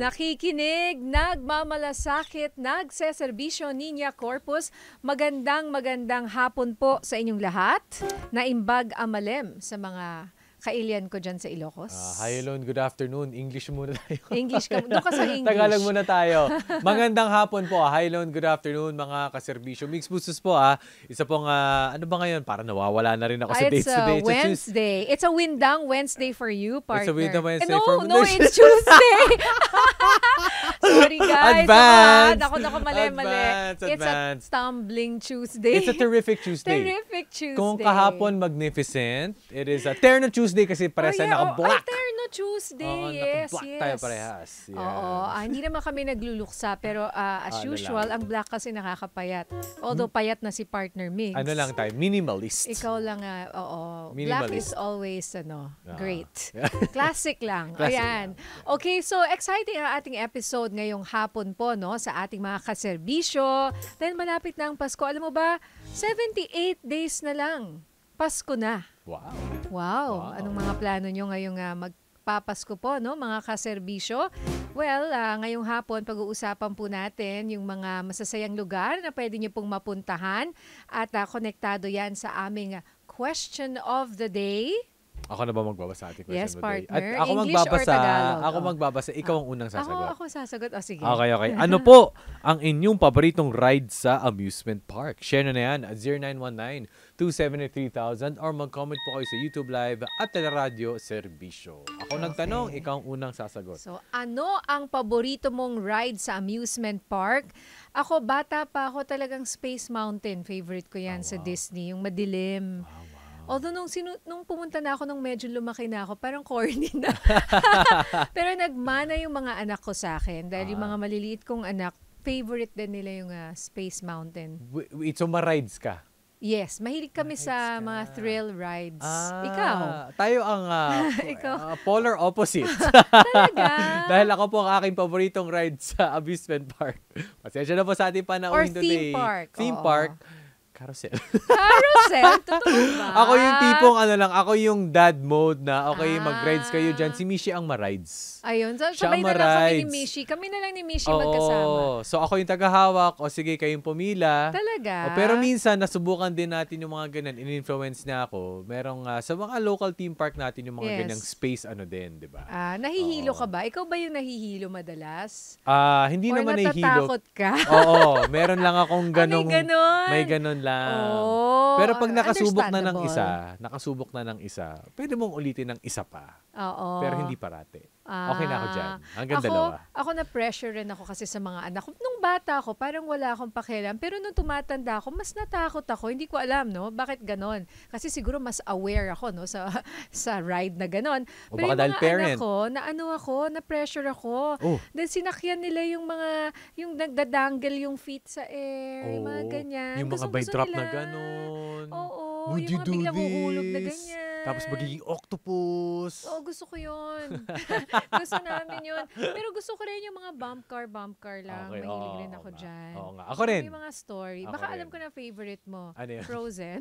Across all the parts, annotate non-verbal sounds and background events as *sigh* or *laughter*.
Nakikinig, nagmamalasakit, nagseserbisyo Ninya Corpus. Magandang magandang hapon po sa inyong lahat. Naimbag amalem sa mga kailian ko dyan sa Ilocos. Uh, hi Elon, good afternoon. English muna tayo. *laughs* English ka. Doon ka sa *laughs* English. Tagalog muna tayo. Magandang hapon po. Ah. Hi Elon, good afternoon mga kaserbisyo. Mix Bustos po ah. Isa pong, uh, ano ba ngayon? Para nawawala na rin ako sa ah, dates today. It's Wednesday. Wednesday. It's a windang Wednesday for you, partner. It's a windang Wednesday eh, no, for me. No, no, it's *laughs* Tuesday. Sorry guys. Advance. Ako, ah, ako, mali, advance, mali. It's a stumbling Tuesday. It's a terrific Tuesday. terrific Tuesday. Kung kahapon magnificent, it is a Tuesday Tuesday kasi para oh, sa yeah, naka-black. Oh, Eterno Tuesday, oh, yes, naka-black tayo parehas. Yes. Oo, ah, hindi naman kami nagluluksa pero uh, as ano usual, lang. ang black kasi nakakapayat. Although hmm. payat na si partner Mix. Ano lang tayo, minimalist. Ikaw lang, uh, oo. Minimalist. Black is always ano, ah. great. *laughs* Classic lang. Classic Ayan. Lang. Okay, so exciting ang ating episode ngayong hapon po no sa ating mga kaserbisyo. Dahil malapit na ang Pasko, alam mo ba, 78 days na lang. Pasko na. Wow. wow. Anong mga plano nyo ngayong uh, magpapasko po, no, mga kaserbisyo? Well, uh, ngayong hapon, pag-uusapan po natin yung mga masasayang lugar na pwede nyo pong mapuntahan at uh, konektado yan sa aming question of the day. Ako na ba magbabasa ating question yes, partner. Today? At ako English magbabasa, Ako magbabasa. Ikaw ang unang ah, sasagot. Ako, ako sasagot. O, oh, ah, sige. Okay, okay. Ano *laughs* po ang inyong paboritong ride sa amusement park? Share na na yan at 0919-273,000 or mag-comment po kayo sa YouTube Live at Teleradio Servicio. Ako okay. nagtanong, ikaw ang unang sasagot. So, ano ang paborito mong ride sa amusement park? Ako, bata pa ako talagang Space Mountain. Favorite ko yan oh, wow. sa Disney. Yung madilim. Wow. Although nung, sinu- nung pumunta na ako nung medyo lumaki na ako, parang corny na. *laughs* Pero nagmana yung mga anak ko sa akin dahil ah. yung mga maliliit kong anak, favorite din nila yung uh, Space Mountain. Wait, so ma-rides ka? Yes, mahilig kami Rides sa ka. mga thrill rides. Ah, Ikaw? Tayo ang uh, *laughs* Ikaw? Uh, polar opposite. *laughs* Talaga? Dahil ako po ang aking paboritong ride sa Amusement Park. Pasensya na po sa ating panahon today. Or theme park. Theme Oo. park. Carousel. Carousel? *laughs* Totoo ba? Ako yung tipong ano lang, ako yung dad mode na okay, ah. mag-rides kayo dyan. Si Mishi ang ma-rides. Ayun. So, Siya sabay na lang kami ni Mishi. Kami na lang ni Mishi Oo, magkasama. So, ako yung tagahawak o sige, kayong pumila. Talaga? O, pero minsan, nasubukan din natin yung mga ganyan. In-influence na ako. Merong uh, sa mga local theme park natin yung mga yes. ganyang space ano din, di ba? Ah, nahihilo Oo. ka ba? Ikaw ba yung nahihilo madalas? Ah, hindi Or naman nahihilo. Or natatakot ka? Oo. Meron lang akong *laughs* ganong... may ganon? May ganon lang 哦。Pero pag nakasubok na ng isa, nakasubok na ng isa, pwede mong ulitin ng isa pa. Oo. Pero hindi parate. Ah, okay na ako dyan. Hanggang ako, dalawa. Ako na-pressure rin ako kasi sa mga anak ko. Nung bata ako, parang wala akong pakialam. Pero nung tumatanda ako, mas natakot ako. Hindi ko alam, no? Bakit ganon? Kasi siguro mas aware ako, no? Sa, *laughs* sa ride na ganon. O Pero baka dahil parent. Anak na ano ako, na-pressure ako. Oh. Then sinakyan nila yung mga, yung nagdadangle yung feet sa air, oh, yung mga oh. ganyan. Yung mga by drop na ganon. 哦哦。Oo, oh, Would yung you mga do this? na ganyan. Tapos magiging octopus. Oo, gusto ko yun. *laughs* gusto namin yun. Pero gusto ko rin yung mga bump car, bump car lang. Okay, Mahilig oo, rin ako nga. dyan. Oo nga. Ako rin. Yung mga story. Ako Baka rin. alam ko na favorite mo. Ano yun? Frozen.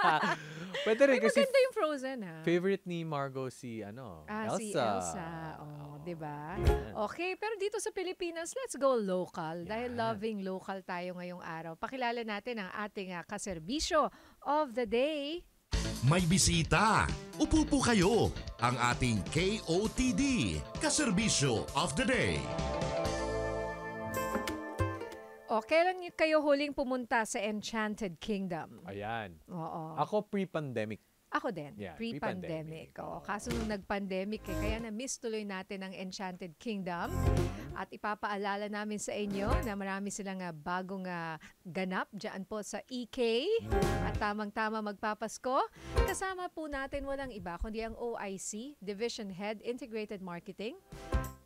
*laughs* Pwede rin Ay, kasi maganda yung Frozen, ha? favorite ni Margot si ano, Ah, Elsa. si Elsa. Oo, Oo. Oh, 'di ba? Okay, pero dito sa Pilipinas, let's go local dahil loving local tayo ngayong araw. Pakilala natin ang ating ah, kaserbisyo of the day. May bisita! Upo po kayo! Ang ating KOTD, Kaserbisyo of the Day. O, kailan kayo huling pumunta sa Enchanted Kingdom? Ayan. Oo. Ako pre-pandemic ako din, yeah, pre-pandemic. pre-pandemic. Oh, kaso nung nag-pandemic, eh, kaya na-miss tuloy natin ang Enchanted Kingdom. At ipapaalala namin sa inyo na marami silang uh, bagong uh, ganap dyan po sa EK. At tamang-tama magpapasko. Kasama po natin walang iba kundi ang OIC, Division Head Integrated Marketing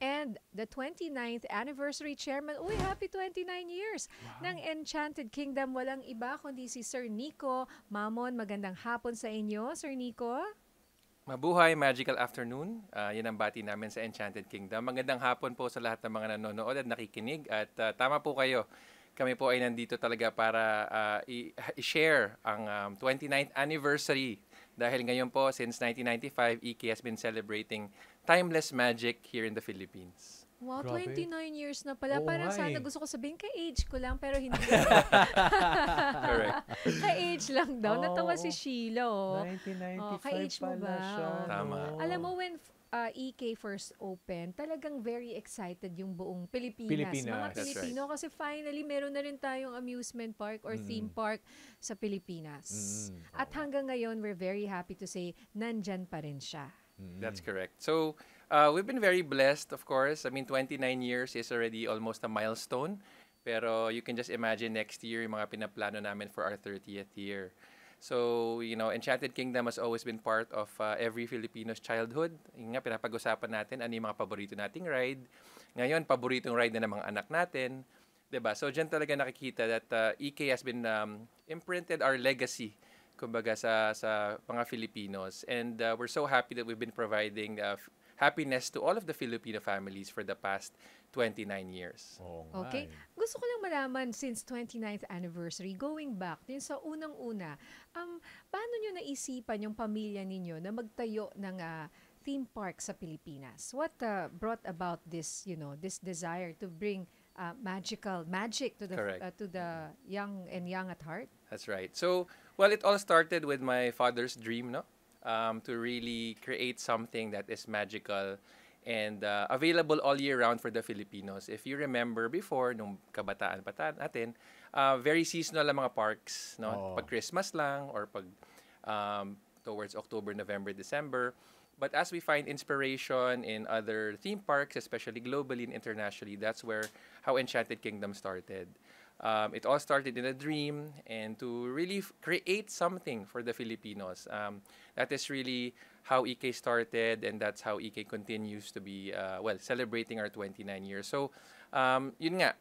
and the 29th anniversary chairman. Uy, happy 29 years wow. ng Enchanted Kingdom. Walang iba kundi si Sir Nico Mamon. Magandang hapon sa inyo, Sir Nico. Mabuhay, magical afternoon. Uh, yan ang bati namin sa Enchanted Kingdom. Magandang hapon po sa lahat ng mga nanonood at nakikinig. At uh, tama po kayo, kami po ay nandito talaga para uh, *laughs* i-share ang um, 29th anniversary. Dahil ngayon po, since 1995, EK has been celebrating timeless magic here in the Philippines. Wow, 29 years na pala. Oh Parang sana gusto ko sabihin, ka-age ko lang, pero hindi. *laughs* Correct. ka-age lang daw. Oh, Natawa si oh. Sheila. 1995 oh, oh ka-age mo ba? Siya, Tama. Alam mo, when uh, EK first opened, talagang very excited yung buong Pilipinas. Pilipinas. Mga Pilipino. Right. Kasi finally, meron na rin tayong amusement park or mm. theme park sa Pilipinas. Mm. At hanggang ngayon, we're very happy to say, nandyan pa rin siya. That's correct. So uh, we've been very blessed, of course. I mean, 29 years is already almost a milestone. Pero you can just imagine next year yung mga pinaplano namin for our 30th year. So, you know, Enchanted Kingdom has always been part of uh, every Filipino's childhood. Yung nga, pinapag-usapan natin ano yung mga paborito nating ride. Ngayon, paboritong ride na ng mga anak natin. 'di ba? So diyan talaga nakikita that uh, EK has been um, imprinted our legacy kumbaga sa sa mga Filipinos and uh, we're so happy that we've been providing uh, happiness to all of the Filipino families for the past 29 years. Oh, okay. Eh. Gusto ko lang malaman since 29th anniversary, going back din sa unang-una, um, paano niyo naisipan yung pamilya ninyo na magtayo ng uh, theme park sa Pilipinas? What uh, brought about this, you know, this desire to bring uh, magical magic to the uh, to the young and young at heart. That's right. So well, it all started with my father's dream, no, um, to really create something that is magical and uh, available all year round for the Filipinos. If you remember before, nung kabataan pa natin, uh, very seasonal ang mga parks. No? Oh. Pag Christmas lang or pag um, towards October, November, December. But as we find inspiration in other theme parks, especially globally and internationally, that's where how Enchanted Kingdom started. Um, it all started in a dream and to really create something for the Filipinos. Um, that is really how EK started, and that's how EK continues to be, uh, well, celebrating our 29 years. So, um, yun nga,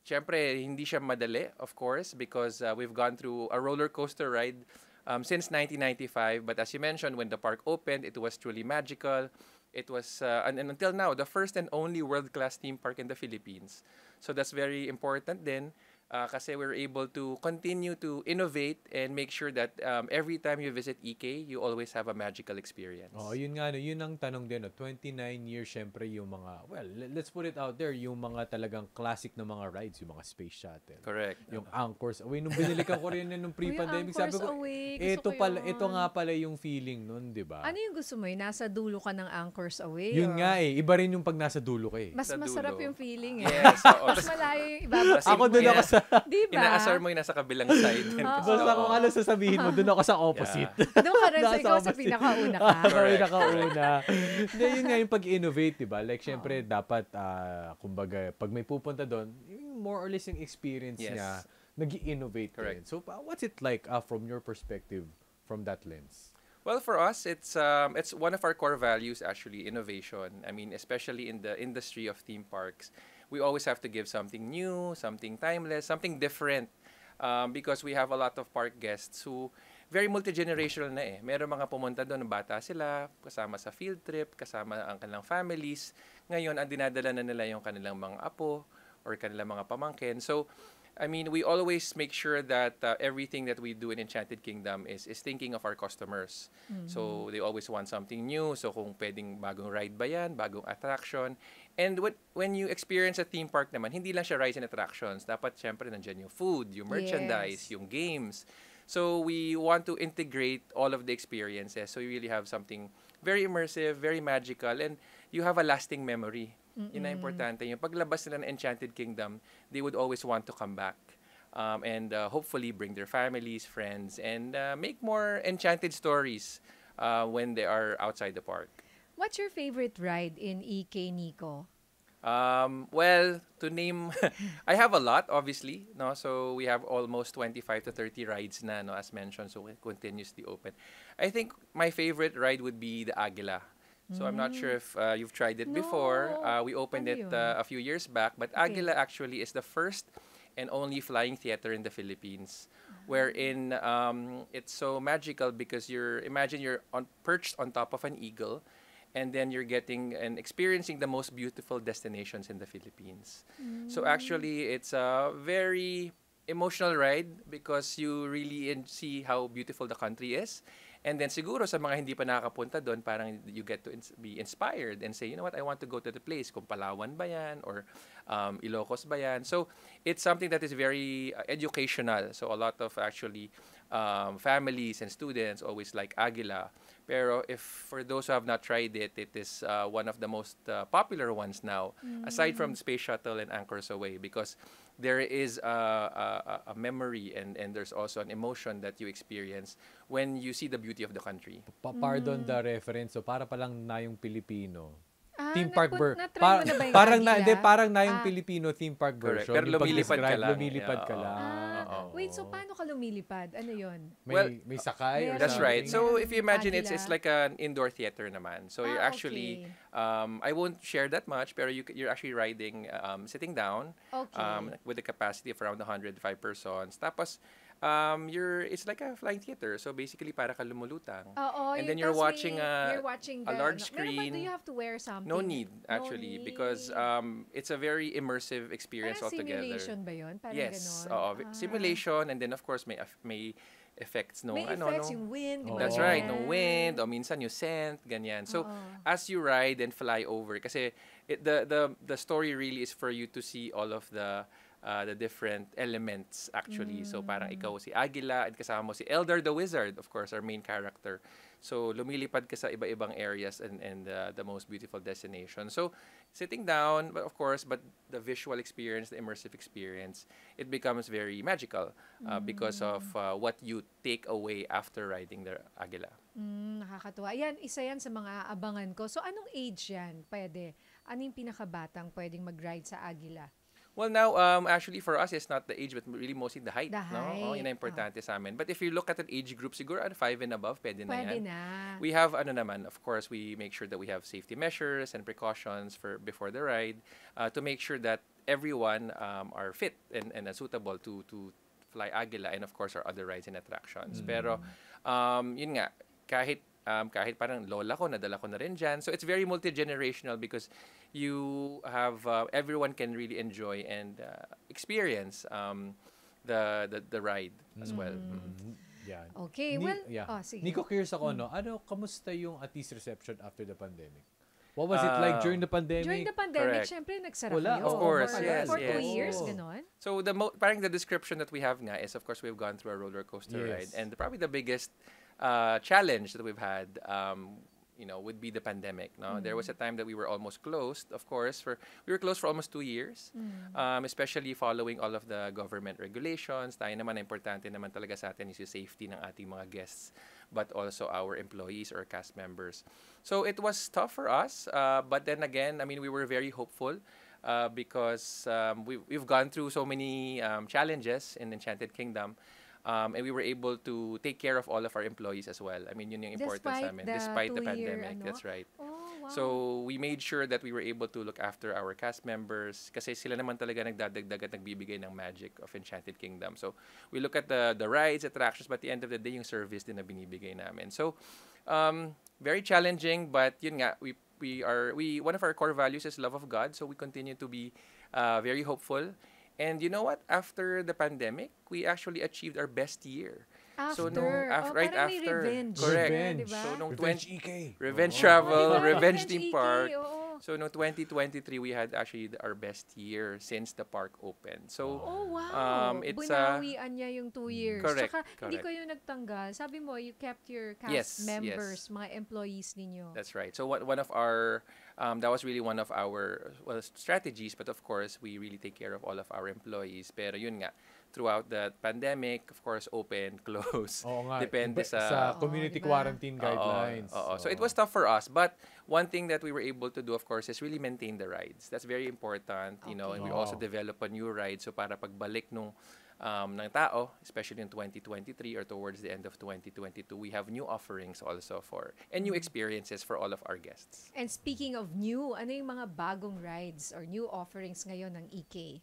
syempre, hindi siya madali, of course, because uh, we've gone through a roller coaster ride um, since 1995. But as you mentioned, when the park opened, it was truly magical. It was, uh, and, and until now, the first and only world-class theme park in the Philippines. So that's very important then uh, kasi we're able to continue to innovate and make sure that um, every time you visit EK, you always have a magical experience. Oh, yun nga, no, yun ang tanong din. No, 29 years, syempre, yung mga, well, let's put it out there, yung mga talagang classic na mga rides, yung mga space shuttle. Correct. Yung uh-huh. Anchors Away. Nung binili ko rin eh, nung *laughs* pre-pandemic, sabi ko, ito, pala, ito nga pala yung feeling nun, di ba? Ano yung gusto mo? Yung eh? nasa dulo ka ng Anchors Away? Yun or? nga eh. Iba rin yung pag nasa dulo ka eh. Mas masarap yung feeling eh. Yes. So, mas malayo yung ibabas. Ako doon ako sa diba? Inaasar mo yung nasa kabilang side. *laughs* Oh. Basta kung ano sasabihin mo, doon ako sa opposite. Yeah. *laughs* doon ka rin sa ikaw sa pinakauna ka. sa pinakauna. *laughs* Hindi, yun nga yung pag-innovate, di ba? Like, syempre, oh. dapat, uh, kumbaga, pag may pupunta doon, more or less yung experience yes. niya, nag innovate Correct. Rin. So, what's it like uh, from your perspective from that lens? Well, for us, it's um, it's one of our core values actually, innovation. I mean, especially in the industry of theme parks, we always have to give something new, something timeless, something different. Um, because we have a lot of park guests who very multi-generational na eh. Meron mga pumunta doon, bata sila, kasama sa field trip, kasama ang kanilang families. Ngayon, ang dinadala na nila yung kanilang mga apo or kanilang mga pamangkin. So, I mean, we always make sure that uh, everything that we do in Enchanted Kingdom is is thinking of our customers. Mm-hmm. So, they always want something new. So, kung pwedeng bagong ride ba yan, bagong attraction, And what, when you experience a theme park naman, hindi lang siya rides and attractions. Dapat syempre nandiyan yung food, yung merchandise, yes. yung games. So we want to integrate all of the experiences. So you really have something very immersive, very magical, and you have a lasting memory. Mm-mm. Yun na importante. Yung paglabas nila ng Enchanted Kingdom, they would always want to come back. Um, and uh, hopefully bring their families, friends, and uh, make more enchanted stories uh, when they are outside the park. What's your favorite ride in EK Nico? Um, well, to name, *laughs* I have a lot, obviously. No, so we have almost 25 to 30 rides na, no, as mentioned. So we continuously open. I think my favorite ride would be the Aguila. So mm. I'm not sure mm. if uh, you've tried it no. before. Uh, we opened it uh, a few years back, but okay. Aguila actually is the first and only flying theater in the Philippines, wherein ah. um, it's so magical because you're imagine you're on, perched on top of an eagle and then you're getting and experiencing the most beautiful destinations in the Philippines. Mm. So actually, it's a very emotional ride because you really see how beautiful the country is. And then siguro sa mga hindi pa nakakapunta doon, parang you get to ins- be inspired and say, you know what, I want to go to the place. Kung Palawan ba yan or um, Ilocos ba yan? So it's something that is very uh, educational. So a lot of actually um, families and students always like Aguila pero if for those who have not tried it, it is uh, one of the most uh, popular ones now, mm. aside from mm. Space Shuttle and Anchors Away, because there is a, a, a, memory and, and there's also an emotion that you experience when you see the beauty of the country. Pa pardon mm. the reference, so para palang na yung Pilipino, Ah, theme park ver- pa- parang na, de, parang na yung ah. Pilipino theme park version. Pero lumilipad ka lang. Lumilipad ka lang. Ah. Oh. Wait, so paano ka lumilipad? Ano yon? May, well, may sakay? Or that's right. So if you imagine, it's it's like an indoor theater naman. So ah, you're actually, okay. um, I won't share that much, pero you, you're actually riding, um, sitting down okay. um, with a capacity of around 105 persons. Tapos, um, you're it's like a flying theater. So basically para ka lumulutang. Oo, and then you're watching may, a you're watching a large screen. Ano, Pero ba, do you have to wear something? No need actually no need. because um, it's a very immersive experience Parang altogether. Simulation ba 'yon? Parang yes, ganun. Oo, ah. simulation and then of course may may effects no may ano effects, no yung wind oh. that's right no wind o minsan yung scent ganyan so oh. as you ride and fly over kasi it, the the the story really is for you to see all of the uh, the different elements actually. Mm. So parang ikaw si Agila at kasama mo si Elder the Wizard, of course, our main character. So lumilipad ka sa iba-ibang areas and, and uh, the most beautiful destination. So sitting down, but of course, but the visual experience, the immersive experience, it becomes very magical uh, mm. because of uh, what you take away after riding the Agila. Mm, nakakatuwa. Yan, isa yan sa mga abangan ko. So anong age yan pwede? Ano yung pinakabatang pwedeng mag-ride sa Agila? Well, now, um, actually for us, it's not the age, but really mostly the height. The no? height. Oh, yun ang importante oh. sa amin. But if you look at an age group, siguro at 5 and above, pwede, na pwede yan. na. We have, ano naman, of course, we make sure that we have safety measures and precautions for before the ride uh, to make sure that everyone um, are fit and, and uh, suitable to, to fly Agila and of course our other rides and attractions. Mm. Pero, um, yun nga, kahit um, kahit parang lola ko, nadala ko na rin dyan. So it's very multi-generational because you have uh, everyone can really enjoy and uh, experience um, the, the the ride mm. as well. Mm. Mm-hmm. Yeah. Okay, Ni- well, yeah. oh, sige. Nico, curious ako, mm. no? Ano, kamusta yung Atis reception after the pandemic? What was uh, it like uh, during the pandemic? During the pandemic, syempre nagsara Wala, kayo. Of course, for, yes. For yes. two years, oh. ganon. So, the mo- parang the description that we have nga is, of course, we've gone through a roller coaster yes. ride. And the, probably the biggest uh, challenge that we've had um, you know, would be the pandemic. No, mm. there was a mm. time that we were almost closed. Of course, for we were closed for almost two years, mm. um, especially following all of the government regulations. Tayo naman importante naman talaga sa atin is yung safety ng ating mga guests, but also our employees or cast members. So it was tough for us, uh, but then again, I mean, we were very hopeful. Uh, because um, we, we've gone through so many um, challenges in Enchanted Kingdom, Um, and we were able to take care of all of our employees as well. I mean, yun yung importance despite namin. The despite the pandemic. Ano? That's right. Oh, wow. So, we made sure that we were able to look after our cast members kasi sila naman talaga nagdadagdag at nagbibigay ng magic of Enchanted Kingdom. So, we look at the, the rides, attractions, but at the end of the day, yung service din na binibigay namin. So, um, very challenging, but yun nga, we we are we one of our core values is love of God, so we continue to be uh, very hopeful And you know what? After the pandemic, we actually achieved our best year. After. So no, af- oh, right after. Revenge. Correct. Revenge. So no revenge EK. E revenge oh. travel, oh, revenge theme e park. Oh. So no 2023 we had actually our best year since the park opened. So oh, wow. um it's Bunawian uh, niya yung two mm. years. Correct. Saka, correct. hindi yung nagtanggal. Sabi mo you kept your cast yes, members, yes. mga employees ninyo. That's right. So what one of our um, that was really one of our well, strategies. But of course, we really take care of all of our employees. Pero yun nga, throughout the pandemic, of course, open, *laughs* close. Oo eh. Depende sa... Sa community oh, diba? quarantine guidelines. Oo, oo. So, so it was tough for us. But one thing that we were able to do, of course, is really maintain the rides. That's very important, you okay. know. And we also develop a new ride. So para pagbalik nung um, ng tao, especially in 2023 or towards the end of 2022, we have new offerings also for and new experiences for all of our guests. And speaking of new, ano yung mga bagong rides or new offerings ngayon ng EK?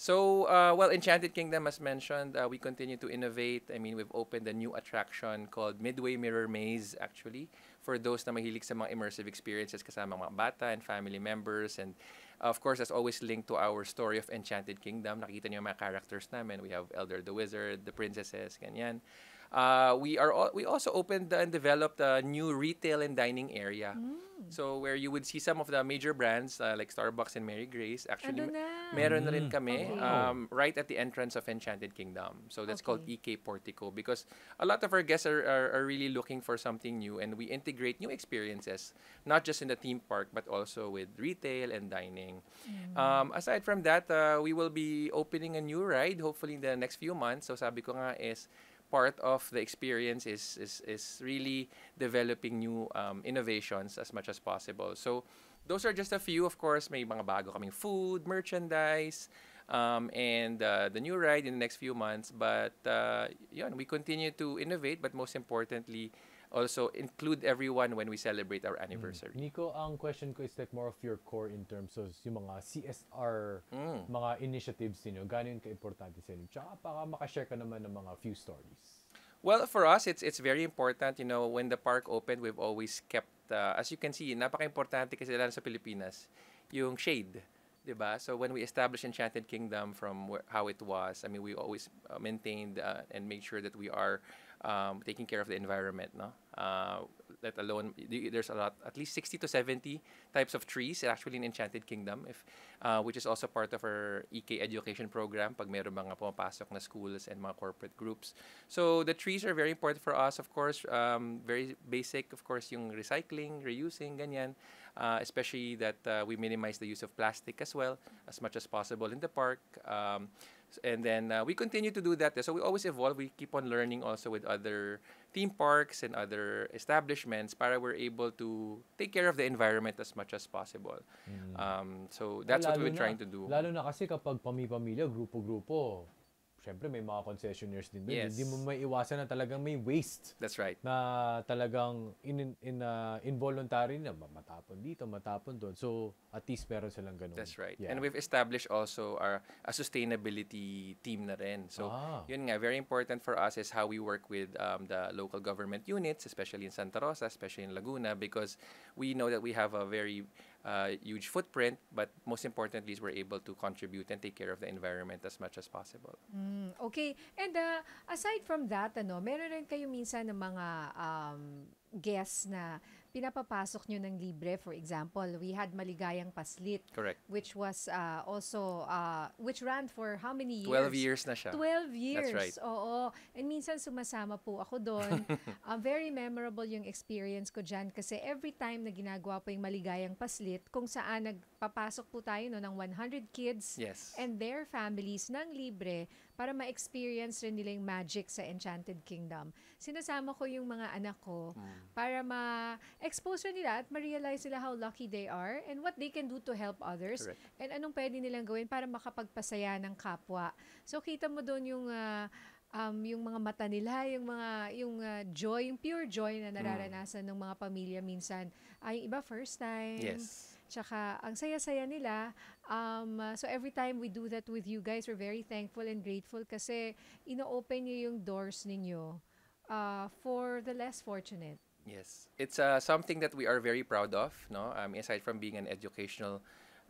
So, uh, well, Enchanted Kingdom, as mentioned, uh, we continue to innovate. I mean, we've opened a new attraction called Midway Mirror Maze, actually, for those na mahilig sa mga immersive experiences kasama mga bata and family members and Of course, that's always linked to our story of Enchanted Kingdom. Nakita niyo yung mga characters namin. We have Elder the Wizard, the Princesses, ganyan. Uh, we are we also opened and developed a new retail and dining area. Mm. So where you would see some of the major brands uh, like Starbucks and Mary Grace actually ano meron mm. rin kami okay. um, right at the entrance of Enchanted Kingdom. So that's okay. called EK Portico because a lot of our guests are, are, are, really looking for something new and we integrate new experiences not just in the theme park but also with retail and dining. Mm. Um, aside from that, uh, we will be opening a new ride hopefully in the next few months. So sabi ko nga is part of the experience is is is really developing new um, innovations as much as possible. So those are just a few. Of course, may mga bago kaming food, merchandise, um, and uh, the new ride in the next few months. But uh, yeah, we continue to innovate, but most importantly, also include everyone when we celebrate our anniversary. Mm. Nico, ang question ko is like more of your core in terms of yung mga CSR, mm. mga initiatives niyo, ganun ka-importante sa inyo. Tsaka baka makashare ka naman ng mga few stories. Well, for us, it's it's very important. You know, when the park opened, we've always kept, uh, as you can see, napaka-importante kasi lalo sa Pilipinas, yung shade. 'di ba? So when we established Enchanted Kingdom from where, how it was, I mean we always uh, maintained uh, and made sure that we are um, taking care of the environment, no? Uh, let alone there's a lot, at least 60 to 70 types of trees. Actually, in Enchanted Kingdom, if uh, which is also part of our EK education program. Pag meron mga pumapasok na schools and mga corporate groups. So the trees are very important for us, of course. Um, very basic, of course, yung recycling, reusing, ganyan. Uh, especially that uh, we minimize the use of plastic as well as much as possible in the park. Um, And then uh, we continue to do that. So we always evolve. We keep on learning also with other theme parks and other establishments para we're able to take care of the environment as much as possible. Mm. Um, so that's lalo what we're na, trying to do. Lalo na kasi kapag pamilya grupo-grupo, syempre may mga concessionaires din doon. Yes. Hindi mo may iwasan na talagang may waste. That's right. Na talagang in, in uh, involuntary na matapon dito, matapon doon. So, at least meron silang ganun. That's right. Yeah. And we've established also our a sustainability team na rin. So, ah. yun nga, very important for us is how we work with um, the local government units, especially in Santa Rosa, especially in Laguna, because we know that we have a very uh, huge footprint, but most importantly is we're able to contribute and take care of the environment as much as possible. Mm, okay. And uh, aside from that, ano, meron rin kayo minsan ng mga um, guests na pinapapasok nyo ng libre. For example, we had Maligayang Paslit. Correct. Which was uh, also, uh, which ran for how many years? 12 years na siya. 12 years. That's right. Oo. And minsan sumasama po ako doon. *laughs* uh, very memorable yung experience ko dyan kasi every time na ginagawa po yung Maligayang Paslit, kung saan nagpapasok po tayo no, ng 100 kids yes. and their families ng libre para ma-experience rin nila yung magic sa Enchanted Kingdom sinasama ko yung mga anak ko mm. para ma-expose nila at ma-realize nila how lucky they are and what they can do to help others Correct. and anong pwede nilang gawin para makapagpasaya ng kapwa. So kita mo doon yung uh, um, yung mga mata nila, yung mga yung uh, joy, yung pure joy na nararanasan mm. ng mga pamilya minsan. Ay ah, iba first time. Yes. Tsaka ang saya-saya nila. Um, uh, so every time we do that with you guys, we're very thankful and grateful kasi ino-open niyo yung doors ninyo uh, for the less fortunate. Yes, it's uh, something that we are very proud of. No, um, aside from being an educational,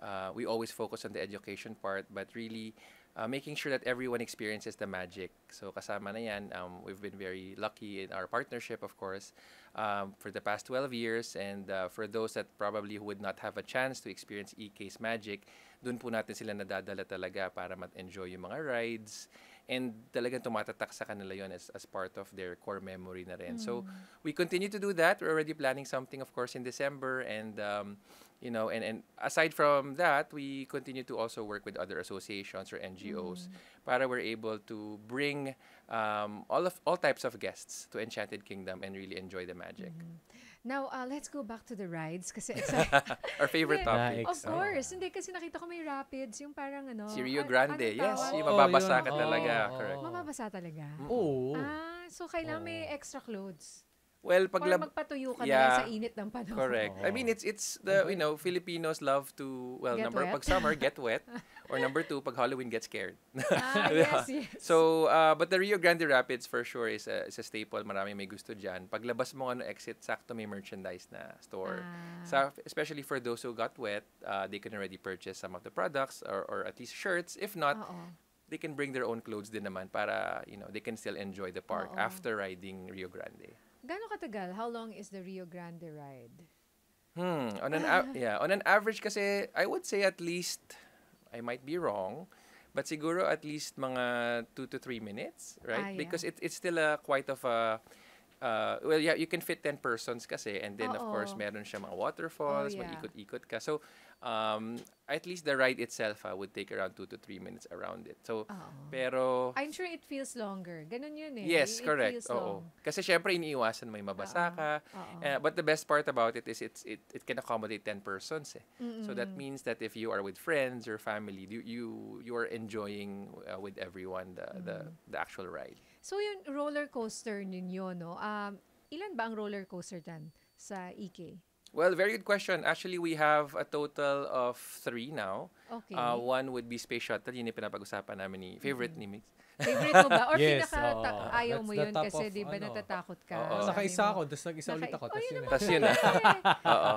uh, we always focus on the education part, but really uh, making sure that everyone experiences the magic. So kasama na yan, um, we've been very lucky in our partnership, of course, um, for the past 12 years. And uh, for those that probably would not have a chance to experience EK's Magic, dun po natin sila nadadala talaga para mat-enjoy yung mga rides, And talagang tumatatak sa kanila yon as, as part of their core memory na rin. Mm. So hmm. we continue to do that. We're already planning something, of course, in December. And, um, you know, and, and aside from that, we continue to also work with other associations or NGOs mm. para we're able to bring um, all of all types of guests to Enchanted Kingdom and really enjoy the magic. Mm. Now, uh, let's go back to the rides kasi *laughs* Our favorite topic. of course. Ah. Hindi kasi nakita ko may rapids, yung parang ano. Si Rio Grande. Ano yes, yung mababasa oh, ka talaga. Oh, Correct. Oh. Mababasa talaga? Oo. Ah, so kailangan oh. may extra clothes. Well, pag Or magpatuyo ka yeah, na sa init ng panahon. Correct. Oh. I mean, it's it's the mm-hmm. you know, Filipinos love to well, get number wet. pag summer get wet *laughs* or number two pag Halloween get scared. Ah, *laughs* yes, yes. So, uh, but the Rio Grande Rapids for sure is a, is a staple. Marami may gusto diyan. Paglabas mo ano exit, sakto may merchandise na store. Ah. So, especially for those who got wet, uh, they can already purchase some of the products or or at least shirts. If not, Uh-oh they can bring their own clothes din naman para, you know, they can still enjoy the park Oo. after riding Rio Grande. Gano'ng katagal? How long is the Rio Grande ride? Hmm, on an av- *laughs* yeah, on an average kasi I would say at least I might be wrong, but siguro at least mga 2 to 3 minutes, right? Ah, yeah. Because it it's still a quite of a uh, well yeah, you can fit 10 persons kasi and then Oo. of course meron siya mga waterfalls, oh, yeah. mag-ikot-ikot ka. So um, at least the ride itself uh, would take around two to three minutes around it. So, oh. pero... I'm sure it feels longer. Ganun yun eh. Yes, it, correct. feels Oo. Long. Kasi syempre iniiwasan may mabasa ah. ka. uh but the best part about it is it's, it, it can accommodate 10 persons eh. Mm-hmm. So that means that if you are with friends or family, you you, you are enjoying uh, with everyone the, mm-hmm. the, mm. the actual ride. So yung roller coaster ninyo, no? Um, ilan ba ang roller coaster dyan sa EK? Well, very good question. Actually, we have a total of three now. Okay. Uh, one would be Space Shuttle. Yun yung pinapag-usapan namin ni mm-hmm. favorite mm-hmm. ni Mix. Favorite mo ba? *laughs* Or yes, pinaka-ayaw oh, mo yun kasi di ba ano. natatakot ka? Oh, oh. Nakaisa ako, tapos nag-isa ulit ako. Tapos oh, yun. Tapos yun. *laughs* *laughs* Oo. Oh,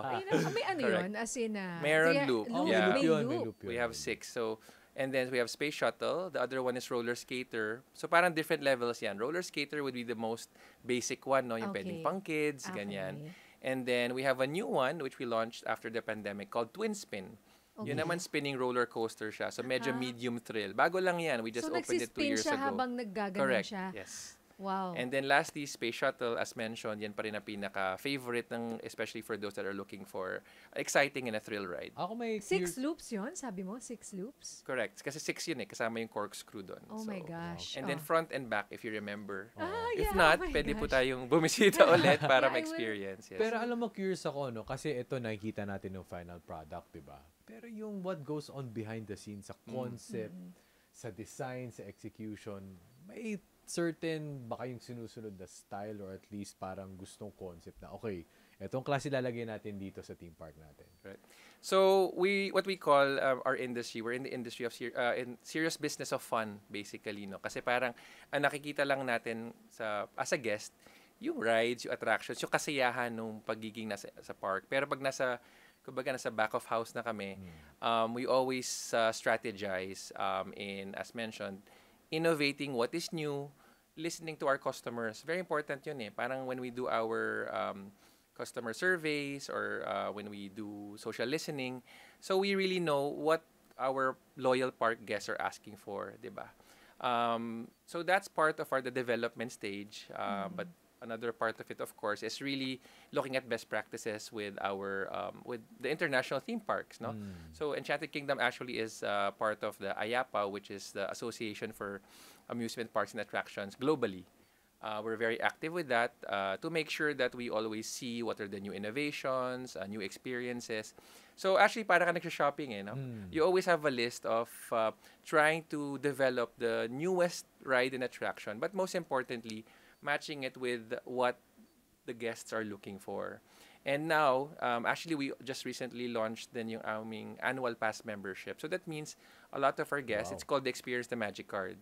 may ano Correct. yun? As in, uh, ah, Meron loop. loop. Yeah. May loop. loop. We have six. So, And then we have Space Shuttle. The other one is Roller Skater. So parang different levels yan. Roller Skater would be the most basic one, no? Yung okay. pwedeng pang kids, okay. ganyan. And then we have a new one which we launched after the pandemic called Twin Spin. Okay. Yun naman spinning roller coaster siya. So medyo ah. medium thrill. Bago lang yan. We just so, opened it two years ago. So nagsispin siya habang naggaganon Correct. siya. Yes. Wow. And then lastly, Space Shuttle, as mentioned, yan pa rin ang pinaka-favorite ng, especially for those that are looking for exciting and a thrill ride. Ako may... Six loops yon sabi mo? Six loops? Correct. Kasi six yun eh, kasama yung corkscrew doon. Oh so, my gosh. And oh. then front and back, if you remember. Oh. Ah, yeah, not, oh pwede gosh. po tayong bumisita *laughs* ulit para yeah, ma-experience. Yes. Pero alam mo, curious ako, no? Kasi ito, nakikita natin yung final product, di ba? Pero yung what goes on behind the scenes, sa concept, mm sa design, sa execution, may certain baka yung sinusunod na style or at least parang gustong concept na okay, etong klase lalagay natin dito sa theme park natin. Right. So we what we call um, our industry, we're in the industry of ser uh, in serious business of fun basically no. Kasi parang ang nakikita lang natin sa as a guest yung rides, yung attractions, yung kasiyahan nung pagiging nasa sa park. Pero pag nasa kumbaga nasa back of house na kami, mm. um, we always uh, strategize um, in as mentioned innovating what is new, listening to our customers. Very important yun eh. Parang when we do our um, customer surveys or uh, when we do social listening, so we really know what our loyal park guests are asking for, di ba? Um, so that's part of our the development stage, uh, mm-hmm. but another part of it, of course, is really looking at best practices with our um, with the international theme parks. No, mm. so Enchanted Kingdom actually is uh, part of the IAPA, which is the Association for Amusement Parks and Attractions globally. Uh, we're very active with that uh, to make sure that we always see what are the new innovations, uh, new experiences. So actually, para ka shopping eh, no? Mm. You always have a list of uh, trying to develop the newest ride and attraction, but most importantly, matching it with what the guests are looking for. And now, um, actually, we just recently launched the new aming annual pass membership. So that means a lot of our guests, wow. it's called the Experience the Magic Card.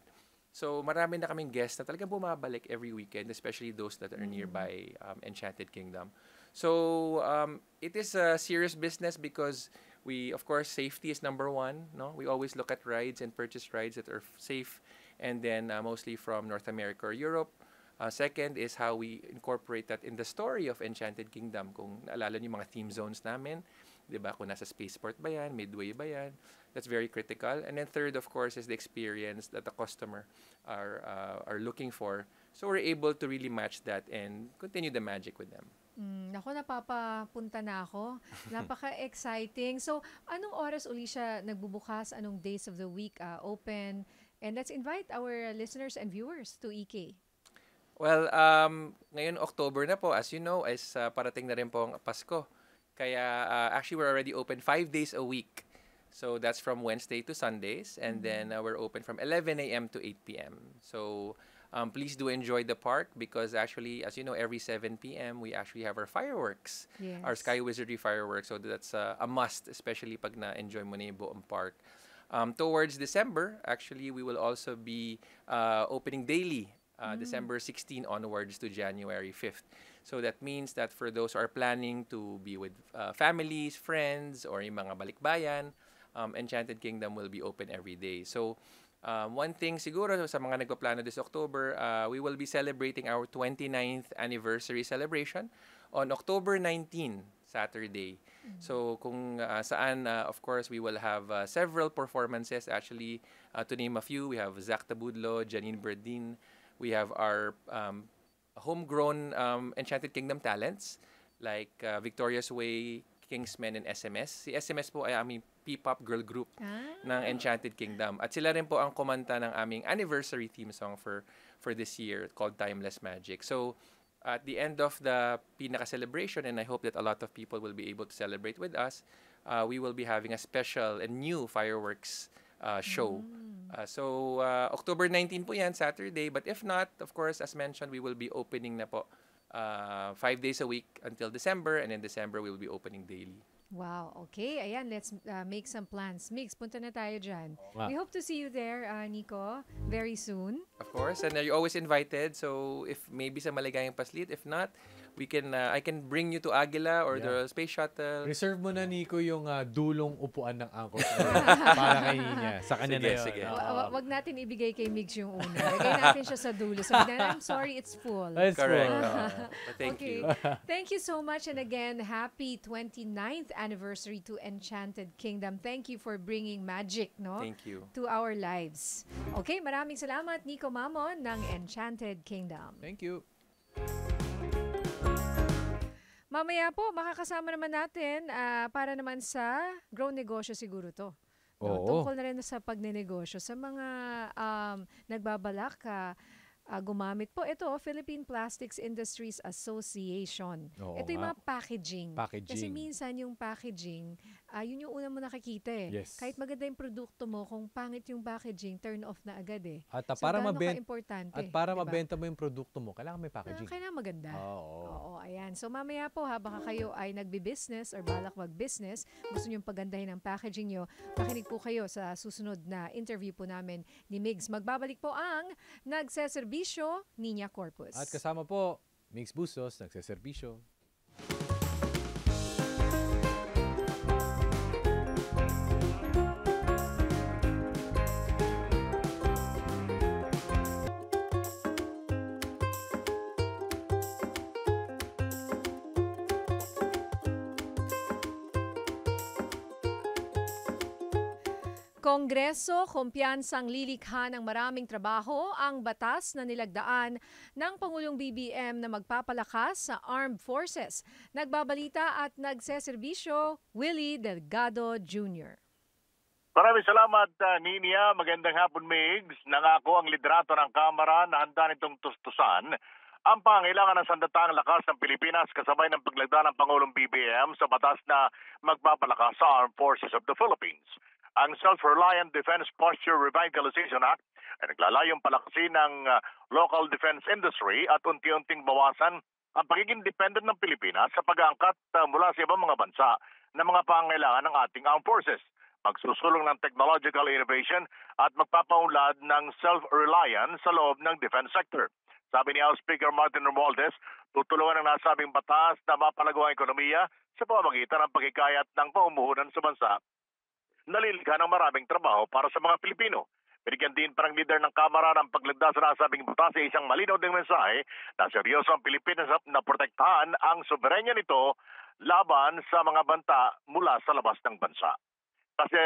So marami na kaming guests na talagang bumabalik every weekend, especially those that are mm. nearby um, Enchanted Kingdom. So um, it is a serious business because we, of course, safety is number one. No, we always look at rides and purchase rides that are safe, and then uh, mostly from North America or Europe. Uh, second is how we incorporate that in the story of Enchanted Kingdom. Kung naalala niyo mga theme zones namin, 'di ba? Kung nasa spaceport ba 'yan, midway ba 'yan? That's very critical. And then third of course is the experience that the customer are uh, are looking for. So we're able to really match that and continue the magic with them. Mm, ako, napapapunta na ako. *laughs* Napaka-exciting. So, anong oras uli siya nagbubukas? Anong days of the week uh, open? And let's invite our listeners and viewers to EK. Well, um, ngayon October na po. As you know, is uh, parating na rin po ang Pasko. Kaya uh, actually we're already open five days a week. So that's from Wednesday to Sundays. And mm-hmm. then uh, we're open from 11 a.m. to 8 p.m. So um, please do enjoy the park because actually, as you know, every 7 p.m. we actually have our fireworks, yes. our Sky Wizardry fireworks. So that's uh, a must, especially pag na-enjoy mo na yung buong park. Um, towards December, actually, we will also be uh, opening daily uh, mm. December 16 onwards to January 5th. So that means that for those who are planning to be with uh, families, friends, or yung mga balikbayan, um, Enchanted Kingdom will be open every day. So um, one thing siguro sa mga nagpaplano this October, uh, we will be celebrating our 29th anniversary celebration on October 19, Saturday. Mm-hmm. So kung uh, saan, uh, of course, we will have uh, several performances. Actually, uh, to name a few, we have Zach Tabudlo, Janine Berdin, We have our um, homegrown um, Enchanted Kingdom talents like uh, Victoria's Way, Kingsmen, and SMS. Si SMS po ay aming P-pop girl group ah. ng Enchanted Kingdom. At sila rin po ang kumanta ng aming anniversary theme song for for this year called Timeless Magic. So, at the end of the Pinaka celebration, and I hope that a lot of people will be able to celebrate with us, uh, we will be having a special and new fireworks uh, show. Mm. Uh, so, uh, October 19 po yan, Saturday. But if not, of course, as mentioned, we will be opening na po uh, five days a week until December. And in December, we will be opening daily. Wow, okay. Ayan, let's uh, make some plans. Mix, punta na tayo dyan. Wow. We hope to see you there, uh, Nico, very soon. Of course, and you're always invited. So, if maybe sa Maligayang Paslit, if not, we can uh, I can bring you to Aguila or yeah. the space shuttle. Reserve mo na Nico yung uh, dulong upuan ng angkor *laughs* para kay niya. Sa kanya sige, na yun. Sige. Uh, wag natin ibigay kay Mix yung una. Lagay natin siya sa dulo. So then, I'm sorry it's full. It's Correct. Full. *laughs* Oh, thank okay. you. Thank you so much and again happy 29th anniversary to Enchanted Kingdom. Thank you for bringing magic, no? Thank you. To our lives. Okay, maraming salamat Nico Mamon ng Enchanted Kingdom. Thank you. Mamaya po, makakasama naman natin uh, para naman sa grow negosyo siguro to. No, Oo. Tungkol na rin sa pagnenegosyo sa mga um, nagbabalak uh, uh, gumamit po. Ito, Philippine Plastics Industries Association. Oo, ito yung mga packaging. packaging. Kasi minsan yung packaging, uh, yun yung una mo nakikita eh. Yes. Kahit maganda yung produkto mo, kung pangit yung packaging, turn off na agad eh. At ah, so, para mabenta, importante At para diba? mabenta mo yung produkto mo, kailangan may packaging. Uh, kailangan maganda. Oo. Oo, ayan. So mamaya po ha, baka kayo ay nagbi-business or balak mag-business, gusto nyo pagandahin ang packaging nyo, pakinig po kayo sa susunod na interview po namin ni Migs. Magbabalik po ang Nagseserve Nagseserbisyo, Niña Corpus. At kasama po, Mix Busos, nagseserbisyo, Kongreso, kumpiyansang lilikha ng maraming trabaho ang batas na nilagdaan ng Pangulong BBM na magpapalakas sa Armed Forces. Nagbabalita at nagseserbisyo, Willie Delgado Jr. Maraming salamat, uh, Ninia. Magandang hapon, Migs. Nangako ang liderato ng Kamara na handa nitong tustusan ang pangailangan ng sandataang lakas ng Pilipinas kasabay ng paglagda ng Pangulong BBM sa batas na magpapalakas sa Armed Forces of the Philippines ang Self-Reliant Defense Posture Revitalization Act ay naglalayong palakasin ng uh, local defense industry at unti-unting bawasan ang pagiging dependent ng Pilipinas sa pag-aangkat uh, mula sa ibang mga bansa ng mga pangailangan ng ating armed forces, magsusulong ng technological innovation at magpapaunlad ng self-reliance sa loob ng defense sector. Sabi ni House Speaker Martin Romualdez, tutulungan ang nasabing batas na mapalago ang ekonomiya sa pamamagitan ng pagkikayat ng pamumuhunan sa bansa nalilikha ng maraming trabaho para sa mga Pilipino. Binigyan din parang leader ng Kamara ng paglagda sa nasabing butas ay isang malinaw ding mensahe na seryoso ang Pilipinas na protektahan ang soberenya nito laban sa mga banta mula sa labas ng bansa. Kasi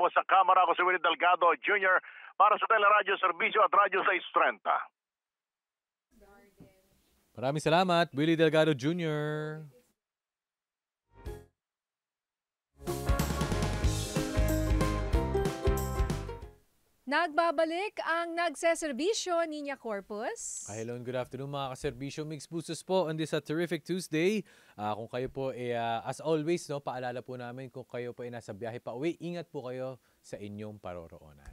mo sa Kamara, ko si Willie Delgado Jr. para sa Teleradyo Servisyo at Radio 630. Maraming salamat, Willie Delgado Jr. Nagbabalik ang nagseserbisyo, Ninya Corpus. Hello and good afternoon mga kaserbisyo. Mix Boosters po on this uh, terrific Tuesday. Uh, kung kayo po, eh, uh, as always, no, paalala po namin kung kayo po ay nasa biyahe pa uwi, ingat po kayo sa inyong paroroonan.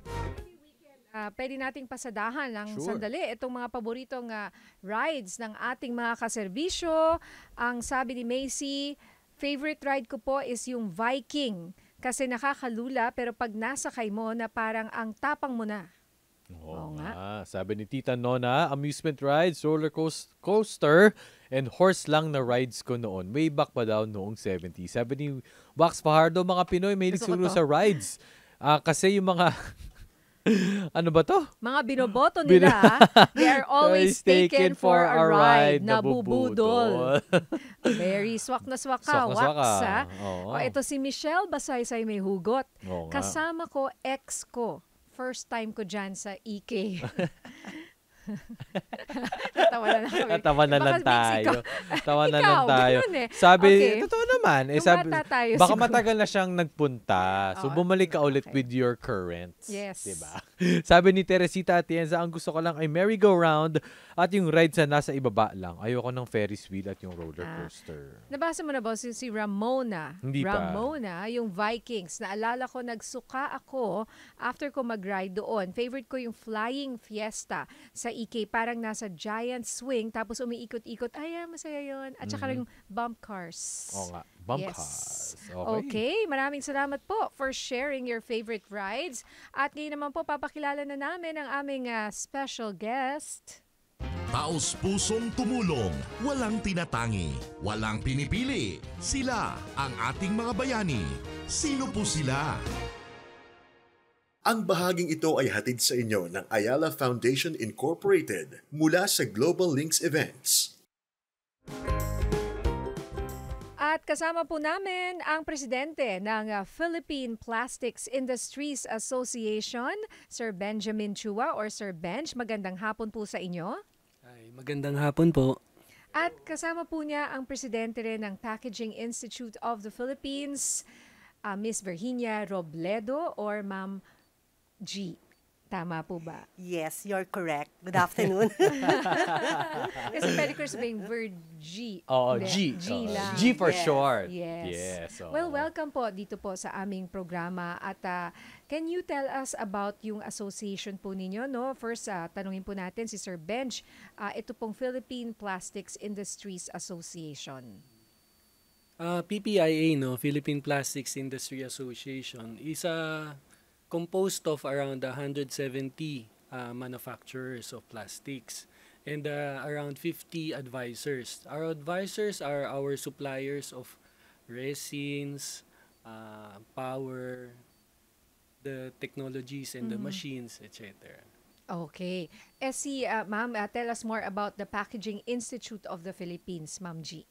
Uh, pwede nating pasadahan lang sure. sandali itong mga paboritong uh, rides ng ating mga kaserbisyo. Ang sabi ni Macy, favorite ride ko po is yung Viking kasi nakakalula pero pag nasakay mo na parang ang tapang mo na. Oo, Oo nga. nga. Sabi ni Tita Nona, amusement rides, roller coaster, and horse lang na rides ko noon. Way back pa daw noong 70. Sabi ni Wax Fajardo, mga Pinoy may nagsuro sa rides. Uh, kasi yung mga *laughs* ano ba to? Mga binoboto nila, ah. *laughs* they are always taken for a ride. Nabubudol. *laughs* Very swak na swak ka. Swak na swak ka. Oh, oh. Ito si Michelle Basaysay may hugot. Oh, Kasama ko, ex ko. First time ko dyan sa EK. *laughs* Natawa na lang kami. Natawa na lang tayo. Natawa na lang tayo. Eh. Sabi, okay. totoo na naman. Eh, sabi, tayo baka siguro. matagal na siyang nagpunta. So, Oo, oh, bumalik ka ulit okay. with your currents. Yes. Diba? *laughs* sabi ni Teresita Atienza, ang gusto ko lang ay merry-go-round at yung ride na nasa ibaba lang. Ayoko ng Ferris wheel at yung roller ah, coaster. Ah. Nabasa mo na ba si, si Ramona? Hindi Ramona, pa. yung Vikings. Naalala ko, nagsuka ako after ko mag-ride doon. Favorite ko yung Flying Fiesta sa EK. Parang nasa giant swing tapos umiikot-ikot. Ay, ah, masaya yon At saka mm-hmm. yung bump cars. Oo nga. Bumpcars. Yes. Okay. okay, maraming salamat po for sharing your favorite rides. At ngayon naman po, papakilala na namin ang aming uh, special guest. Taos pusong tumulong, walang tinatangi, walang pinipili. Sila ang ating mga bayani. Sino po sila? Ang bahaging ito ay hatid sa inyo ng Ayala Foundation Incorporated mula sa Global Links Events. At kasama po namin ang presidente ng ah, Philippine Plastics Industries Association, Sir Benjamin Chua or Sir Bench. Magandang hapon po sa inyo. Ay, magandang hapon po. At kasama po niya ang presidente rin ng Packaging Institute of the Philippines, uh, Miss Virginia Robledo or Ma'am G. Tama po ba? Yes, you're correct. Good afternoon. *laughs* Kasi pwede ko sabihing verb G. Oo, G. G lang. G for yes. short. Yes. yes oh. Well, welcome po dito po sa aming programa. At uh, can you tell us about yung association po ninyo? No? First, uh, tanungin po natin si Sir Benj. Uh, ito pong Philippine Plastics Industries Association. Uh, PPIA, no, Philippine Plastics Industry Association, is a uh, composed of around 170 uh, manufacturers of plastics and uh, around 50 advisors. Our advisors are our suppliers of resins, uh, power, the technologies and mm-hmm. the machines, etc. Okay. Essie, eh, uh, ma'am, uh, tell us more about the Packaging Institute of the Philippines, ma'am G.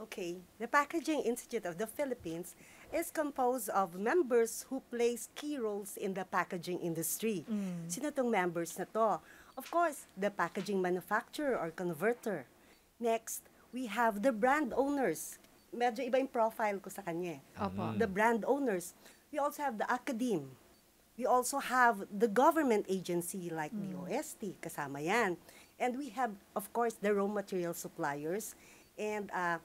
Okay. The Packaging Institute of the Philippines is composed of members who plays key roles in the packaging industry. Mm. Sino tong members na to? Of course, the packaging manufacturer or converter. Next, we have the brand owners. Medyo iba yung profile ko sa kanya. Eh. Opo. The brand owners. We also have the academe. We also have the government agency like mm. OST, kasama yan. And we have, of course, the raw material suppliers and uh,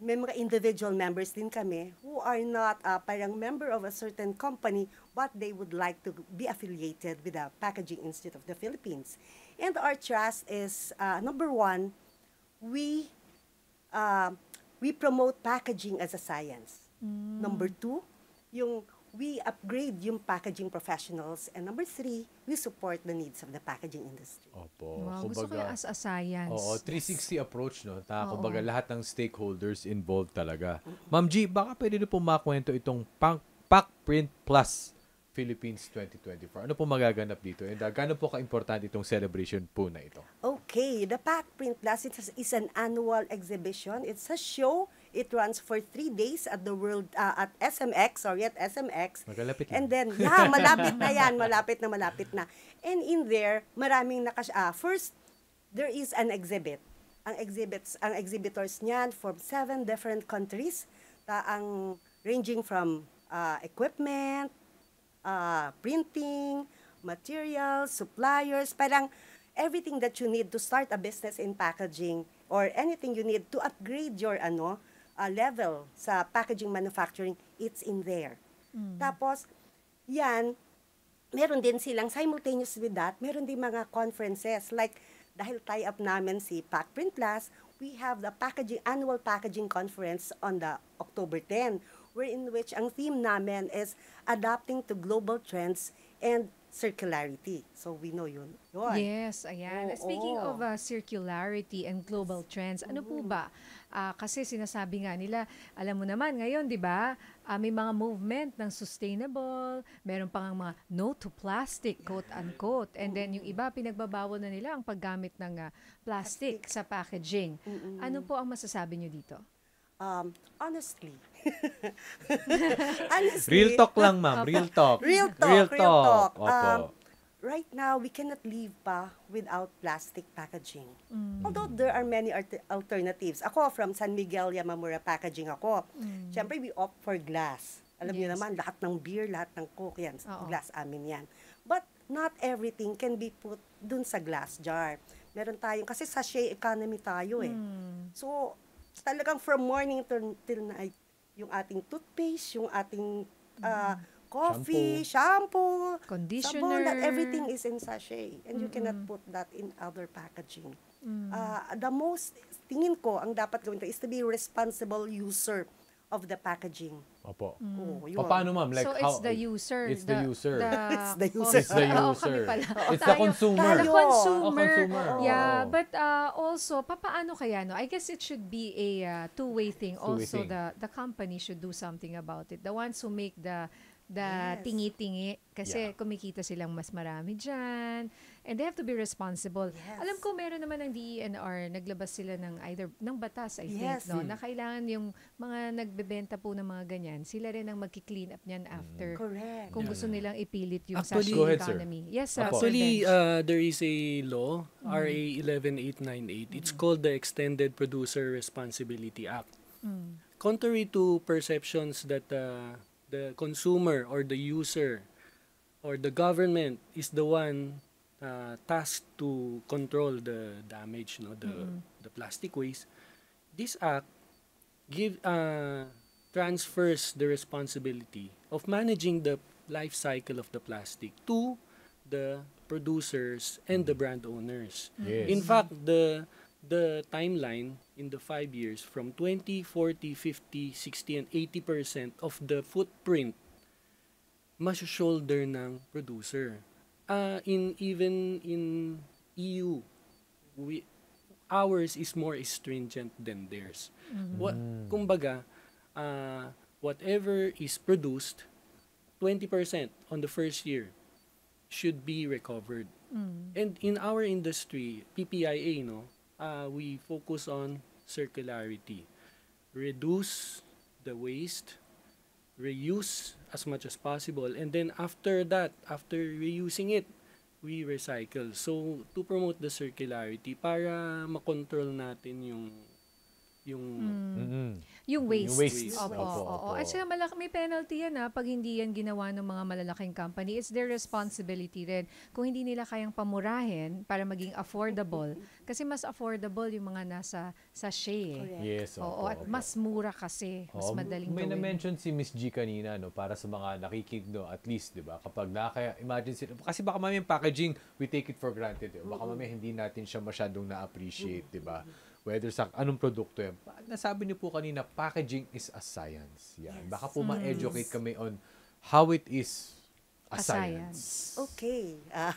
may mga individual members din kami who are not uh, parang member of a certain company but they would like to be affiliated with the Packaging Institute of the Philippines. And our trust is, uh, number one, we, uh, we promote packaging as a science. Mm. Number two, yung we upgrade yung packaging professionals. And number three, we support the needs of the packaging industry. Opo. Wow, kumbaga, gusto ko yung as a science. Oo, 360 yes. approach, no? Ta, Oo. kumbaga, lahat ng stakeholders involved talaga. Ma'am G, baka pwede niyo po makwento itong pack, Print Plus Philippines 2024. Ano po magaganap dito? And uh, gano'n po ka-importante itong celebration po na ito? Okay, the Pack Print Plus is, is an annual exhibition. It's a show It runs for three days at the world uh, at SMX, sorry, at SMX. Magalapit na. And then, *laughs* yeah, malapit na yan, malapit na, malapit na. And in there, maraming nakas... ah, first, there is an exhibit. Ang exhibits, ang exhibitors niyan from seven different countries. Ta ang ranging from uh, equipment, uh, printing, materials, suppliers, parang everything that you need to start a business in packaging or anything you need to upgrade your ano, uh, level sa packaging manufacturing, it's in there. Mm. Tapos, yan, meron din silang simultaneous with that, meron din mga conferences like dahil tie-up namin si Packprint Plus, we have the packaging annual packaging conference on the October 10 wherein which ang theme namin is adapting to global trends and circularity. So we know yun. yun. Yes, ayan. Oo, Speaking oo. of uh, circularity and global trends, ano po mm. ba Uh, kasi sinasabi nga nila, alam mo naman ngayon, di ba, uh, may mga movement ng sustainable, meron pang mga no to plastic, quote-unquote. And then yung iba, pinagbabawal na nila ang paggamit ng uh, plastic, sa packaging. Ano po ang masasabi niyo dito? Um, honestly. *laughs* honestly. Real talk lang, ma'am. Real talk. Real talk. Real talk. Real talk. Opo. Um, right now, we cannot live pa without plastic packaging. Mm. Although there are many alternatives. Ako, from San Miguel Yamamura Packaging ako. Mm. Siyempre, we opt for glass. Alam yes. niyo naman, lahat ng beer, lahat ng coke, yan, Oo. glass amin yan. But not everything can be put dun sa glass jar. Meron tayong, kasi sachet economy tayo eh. Mm. So, talagang from morning till, till night, yung ating toothpaste, yung ating uh, mm coffee, shampoo, shampoo conditioner, sabon, everything is in sachet and mm-hmm. you cannot put that in other packaging. Mm. Uh, the most tingin ko ang dapat gawin ko is to be responsible user of the packaging. Opo. Mm. Oh, Paano ma'am? Like, so it's how, the user. It's the, the user. The, *laughs* it's the user. It's the *laughs* oh, user. oh, it's the oh, consumer. The consumer. Oh, consumer. Oh. Yeah, but uh, also, papaano kaya no? I guess it should be a uh, two-way thing. Two-way also, thing. the the company should do something about it. The ones who make the the yes. tingi-tingi kasi yeah. kumikita silang mas marami dyan and they have to be responsible. Yes. Alam ko meron naman ng DENR, naglabas sila ng either ng batas I yes. think no, na kailangan yung mga nagbebenta po ng mga ganyan, sila rin ang magki-clean up niyan mm. after. Mm. Correct. Kung yeah. gusto nilang ipilit yung Actually, sasyo economy. Sir. Yes, sir. Actually, uh, there is a law, mm. RA 11898. Mm. It's mm-hmm. called the Extended Producer Responsibility Act. Mm. Contrary to perceptions that uh, the consumer or the user or the government is the one uh, tasked to control the damage, no, the mm. the plastic waste. This act give uh, transfers the responsibility of managing the life cycle of the plastic to the producers and the mm-hmm. brand owners. Yes. In fact, the the timeline in the five years from 20, 40, 50, 60, and 80% of the footprint masyo-shoulder ng producer. Uh, in even in EU, we, ours is more stringent than theirs. Mm-hmm. What, kumbaga, uh, whatever is produced, 20% on the first year should be recovered. Mm. And in our industry, PPIA, no, uh, we focus on circularity. Reduce the waste, reuse as much as possible, and then after that, after reusing it, we recycle. So, to promote the circularity para makontrol natin yung yung mm. Mm-hmm. yung waste. Yung waste. Opo, opo, opo. At saka malaki, may penalty yan ha, ah, pag hindi yan ginawa ng mga malalaking company. It's their responsibility rin. Kung hindi nila kayang pamurahin para maging affordable, kasi mas affordable yung mga nasa sachet. Eh. Yes, opo, Oo, at mas mura kasi. Mas Oo, oh, madaling may May na-mention si Miss G kanina, no, para sa mga no, at least, di ba, kapag nakaya, imagine sila, kasi baka mamaya yung packaging, we take it for granted. Diba? Baka mamaya hindi natin siya masyadong na-appreciate, di ba? whether sa anong produkto yan. Nasabi niyo po kanina, packaging is a science. Yan. Yes. Baka po ma-educate mm. kami on how it is a, a science. science. Okay. Uh,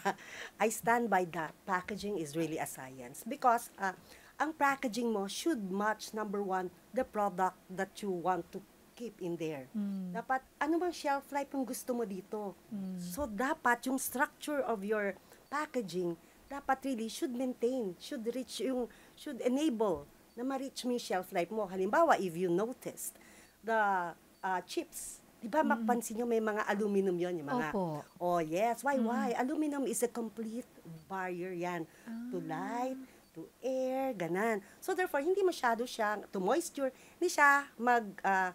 *laughs* I stand by that. Packaging is really a science because uh, ang packaging mo should match, number one, the product that you want to keep in there. Mm. Dapat, ano bang shelf life ang gusto mo dito? Mm. So, dapat yung structure of your packaging dapat really should maintain, should reach yung should enable na ma-reach mo shelf life mo. Halimbawa, if you noticed, the uh, chips, di ba mm. mapansin nyo may mga aluminum yon yung mga, Opo. oh yes, why, mm. why? Aluminum is a complete barrier yan ah. to light, to air, ganan. So therefore, hindi masyado siyang, to moisture, hindi siya mag, uh,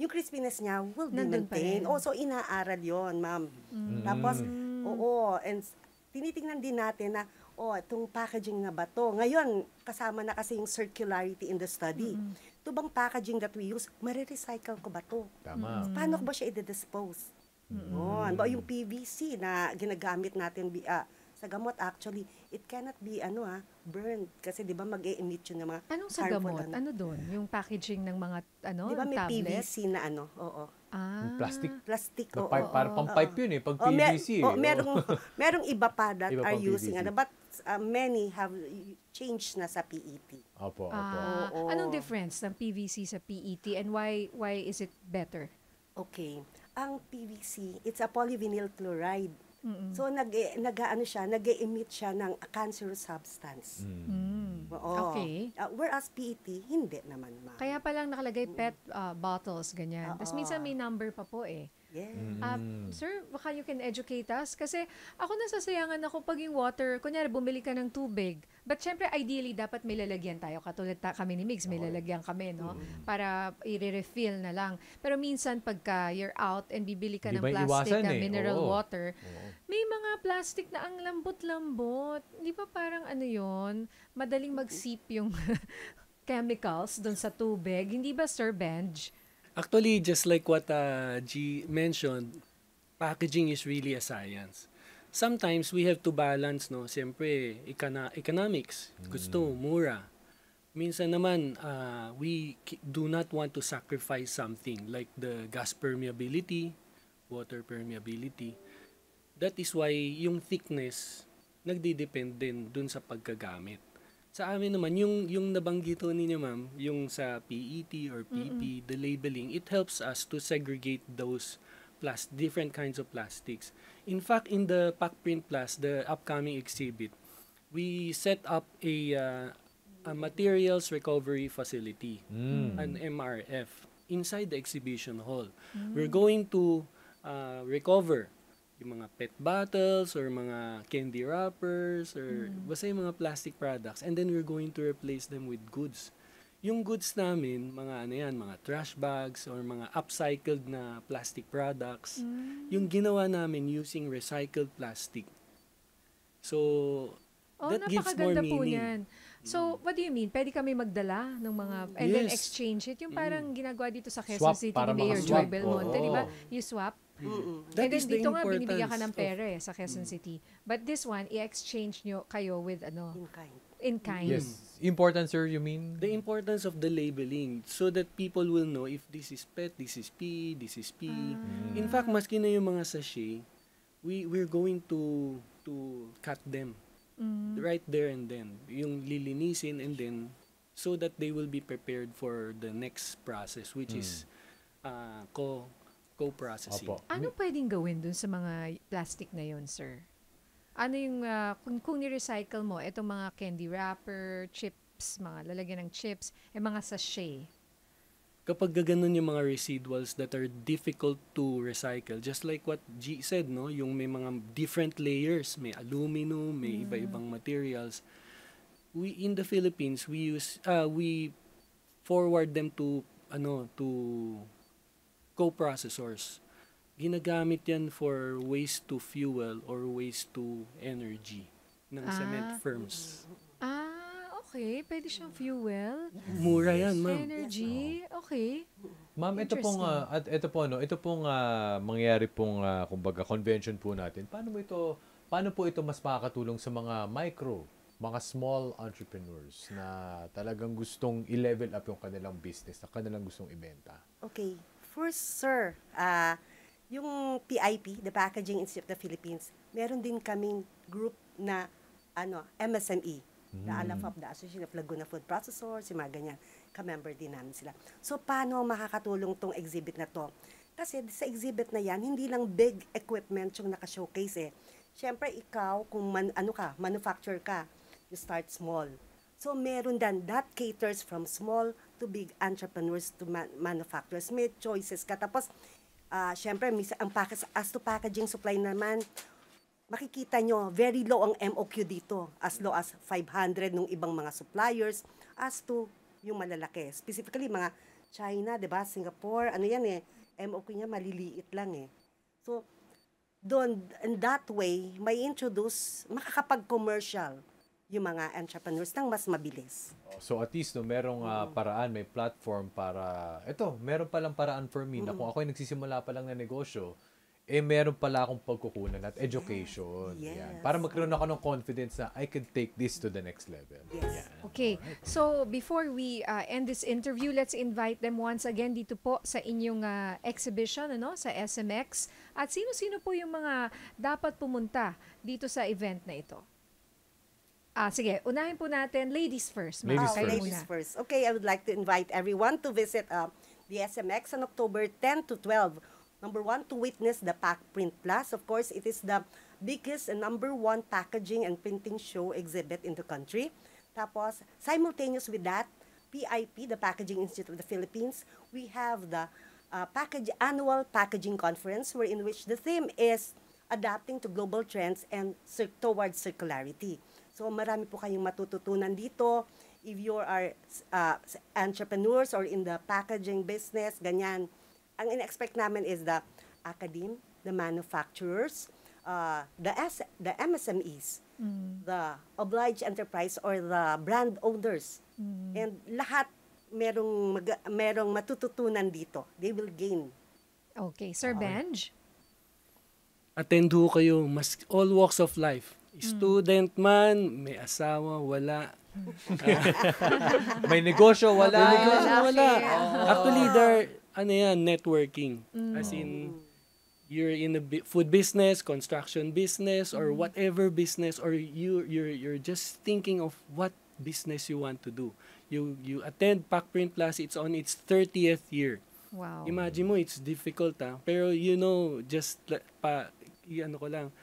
yung crispiness niya will be maintained. Oh, so inaaral yon ma'am. Mm. Tapos, mm. oo, and tinitingnan din natin na oo, itong packaging na ba to? Ngayon, kasama na kasi yung circularity in the study. Mm-hmm. Ito bang packaging that we use, marirecycle ko ba to? Tama. Mm-hmm. Paano ko ba siya i-dispose? Mm-hmm. Ba, yung PVC na ginagamit natin uh, sa gamot, actually, it cannot be, ano ha, ah, burned. Kasi di ba mag -e emit yun ng mga Anong sa gamot? Ano, ano doon? Yung packaging ng mga, ano, Di may tablet? PVC na ano? Oo. Ah. Plastic. Plastic, oo. Eh, oh, para, oh, pang-pipe yun eh, pag oh, PVC. Mer- eh, oh, merong, *laughs* merong iba pa that iba are using, ano, but uh, many have changed na sa PET. Opo, opo. Ah, oh. Anong difference ng PVC sa PET and why why is it better? Okay. Ang PVC, it's a polyvinyl chloride. Mm-mm. So nag nagaano siya, nag-emit siya ng cancerous substance. Mm. mm. Oo. Okay. Uh, whereas PET hindi naman ma. Kaya pa lang nakalagay mm. pet uh, bottles ganyan. Tapos minsan may number pa po eh. Yeah. Mm. Uh, sir, baka you can educate us. Kasi ako nasasayangan ako pag yung water, kunyari bumili ka ng tubig. But syempre, ideally, dapat may lalagyan tayo. Katulad ta- kami ni Migs, may okay. lalagyan kami, no? Mm. Para i-refill na lang. Pero minsan, pagka you're out and bibili ka Di ng plastic iwasan, na eh. mineral Oo. water, Oo. may mga plastic na ang lambot-lambot. Di ba parang ano yon Madaling mag seep yung *laughs* chemicals doon sa tubig. Hindi ba, Sir Benj? Actually, just like what uh, G mentioned, packaging is really a science. Sometimes we have to balance, no? Siyempre, econo- economics. Gusto, mm. mura. Minsan naman, uh, we do not want to sacrifice something like the gas permeability, water permeability. That is why yung thickness nagdidepend din dun sa pagkagamit. Sa amin naman, yung, yung nabanggito ninyo ma'am, yung sa PET or PP, Mm-mm. the labeling, it helps us to segregate those plus different kinds of plastics. In fact, in the Packprint Plus, the upcoming exhibit, we set up a, uh, a materials recovery facility, mm. an MRF, inside the exhibition hall. Mm. We're going to uh, recover yung mga pet bottles or mga candy wrappers or mm. basta yung mga plastic products and then we're going to replace them with goods. Yung goods namin, mga ano yan, mga trash bags or mga upcycled na plastic products, mm. yung ginawa namin using recycled plastic. So, oh, that gives more meaning. yan. So, mm. what do you mean? Pwede kami magdala ng mga, and yes. then exchange it. Yung parang mm. ginagawa dito sa Quezon swap, City ni Mayor Joy Belmonte, oh. di ba? You swap Mm-hmm. That And is then dito nga binibigyan ka ng pera eh, sa Quezon mm-hmm. City. But this one, i-exchange nyo kayo with ano? In kind. In kind. Yes. Mm. Importance, sir, you mean? The importance of the labeling so that people will know if this is pet, this is P, this is P. Ah. In fact, maski na yung mga sachet, we we're going to to cut them mm. right there and then yung lilinisin and then so that they will be prepared for the next process which mm. is uh, ah, co co-processing. Opo. Ano pwedeng gawin dun sa mga plastic na yon sir? Ano yung, uh, kung, kung ni-recycle mo, itong mga candy wrapper, chips, mga lalagyan ng chips, eh mga sachet, kapag gaganon yung mga residuals that are difficult to recycle, just like what G said, no? yung may mga different layers, may aluminum, may mm. iba-ibang materials, we in the Philippines, we use, uh, we forward them to, ano, to coprocessors. Ginagamit yan for waste to fuel or waste to energy ng ah. cement firms. Ah, okay. Pwede siyang fuel. Mura yan, ma'am. Energy, okay. Ma'am, ito pong, uh, at ito po, no, ito pong uh, mangyayari pong, uh, kumbaga, convention po natin. Paano mo ito, paano po ito mas makakatulong sa mga micro mga small entrepreneurs na talagang gustong i-level up yung kanilang business, na kanilang gustong ibenta? Okay course, sir, uh, yung PIP, the Packaging Institute of the Philippines, meron din kaming group na ano, MSME, mm. the of the Association of Laguna Food Processors, yung mga ganyan. Ka-member din namin sila. So, paano makakatulong tong exhibit na to? Kasi sa exhibit na yan, hindi lang big equipment yung nakashowcase eh. Siyempre, ikaw, kung man, ano ka, manufacturer ka, you start small. So, meron dan that caters from small to big entrepreneurs to man- manufacturers. May choices ka. Tapos, uh, syempre, mis- ang package, as to packaging supply naman, makikita nyo, very low ang MOQ dito. As low as 500 nung ibang mga suppliers. As to yung malalaki. Specifically, mga China, di ba? Singapore, ano yan eh. MOQ niya maliliit lang eh. So, doon, in that way, may introduce, makakapag-commercial yung mga entrepreneurs ng mas mabilis. Oh, so at least no merong uh, paraan, may platform para ito, meron pa lang paraan for me mm-hmm. na mm. kung ako ay nagsisimula pa lang ng negosyo, eh meron pala akong pagkukunan at education. Yes. Yan. Para magkaroon ako ng confidence na I can take this to the next level. Yes. Yan. Okay. Alright. So before we uh, end this interview, let's invite them once again dito po sa inyong uh, exhibition ano sa SMX. At sino-sino po yung mga dapat pumunta dito sa event na ito? Ah, sige, unahin po natin, ladies first. Ladies, oh, first. ladies first. Okay, I would like to invite everyone to visit uh, the SMX on October 10 to 12. Number one, to witness the Pack Print Plus. Of course, it is the biggest and number one packaging and printing show exhibit in the country. Tapos, simultaneous with that, PIP, the Packaging Institute of the Philippines, we have the uh, package annual packaging conference where in which the theme is adapting to global trends and towards circularity. So marami po kayong matututunan dito. If you are uh, entrepreneurs or in the packaging business, ganyan. Ang in-expect namin is the academe, the manufacturers, uh, the, S the MSMEs, mm. the obliged enterprise or the brand owners. Mm. And lahat merong, mag- merong matututunan dito. They will gain. Okay. Sir Benj? Uh, attend ho kayo mas all walks of life Mm. Student man, may asawa, wala. *laughs* may negosyo, wala. May negosyo, wala. Oh. Actually, oh. there, ano yan, networking. Mm. As in, you're in a food business, construction business, or mm. whatever business, or you, you're, you're just thinking of what business you want to do. You, you attend Packprint Plus, it's on its 30th year. Wow. Imagine mo, it's difficult ah. Pero you know, just pa, ano ko lang,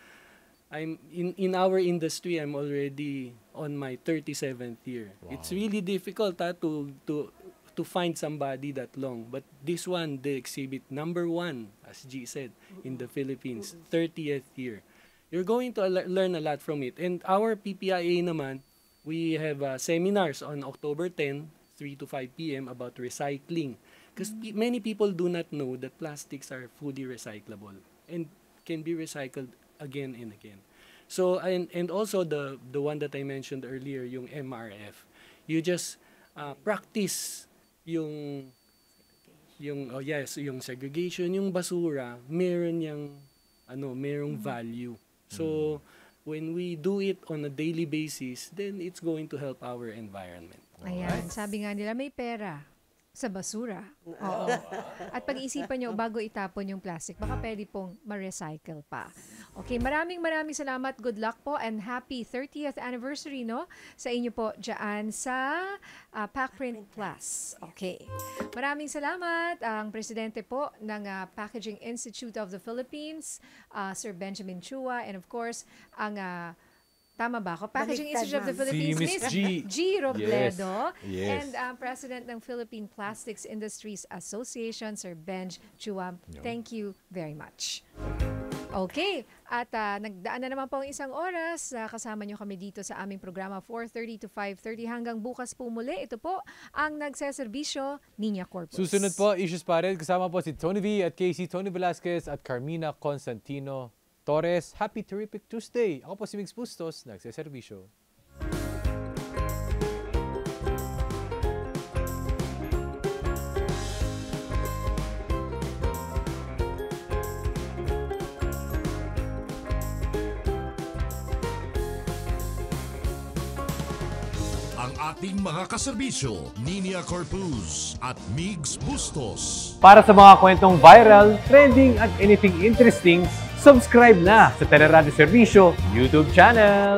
I'm in in our industry I'm already on my 37th year. Wow. It's really difficult ha, ah, to to to find somebody that long. But this one they exhibit number 1 as G said in the Philippines 30th year. You're going to learn a lot from it. And our PPIA naman, we have uh, seminars on October 10, 3 to 5 p.m. about recycling. Because pe many people do not know that plastics are fully recyclable and can be recycled again and again. So and and also the the one that I mentioned earlier, yung MRF. You just uh, practice yung yung oh yes, yung segregation, yung basura, meron yang ano, merong mm-hmm. value. So mm-hmm. when we do it on a daily basis, then it's going to help our environment. Ayan, right. sabi nga nila may pera sa basura. Oo. At pag-isipan nyo bago itapon yung plastic, baka pwede pong ma-recycle pa. Okay, maraming maraming salamat. Good luck po and happy 30th anniversary no sa inyo po diyan sa uh, ah, Packprint Plus. Okay. Maraming salamat ang presidente po ng uh, Packaging Institute of the Philippines, uh, Sir Benjamin Chua and of course ang uh, Tama ba ako? Packaging Baliktad Institute of the Philippines, si Ms. G. G. Robledo, yes. Yes. and um, President ng Philippine Plastics Industries Association, Sir Benj Chua. No. Thank you very much. Okay. At uh, nagdaan na naman po ang isang oras. Uh, kasama nyo kami dito sa aming programa 4.30 to 5.30 hanggang bukas po muli. Ito po ang nagseserbisyo, Ninya Corpus. Susunod po, Issues pa rin. Kasama po si Tony V at Casey Tony Velasquez at Carmina Constantino Torres. Happy Terrific Tuesday! Ako po si Mix Bustos, nagseserbisyo. ating mga kaserbisyo, Ninia Corpus at Migs Bustos. Para sa mga kwentong viral, trending at anything interesting, subscribe na sa Teleradio Servisyo YouTube channel.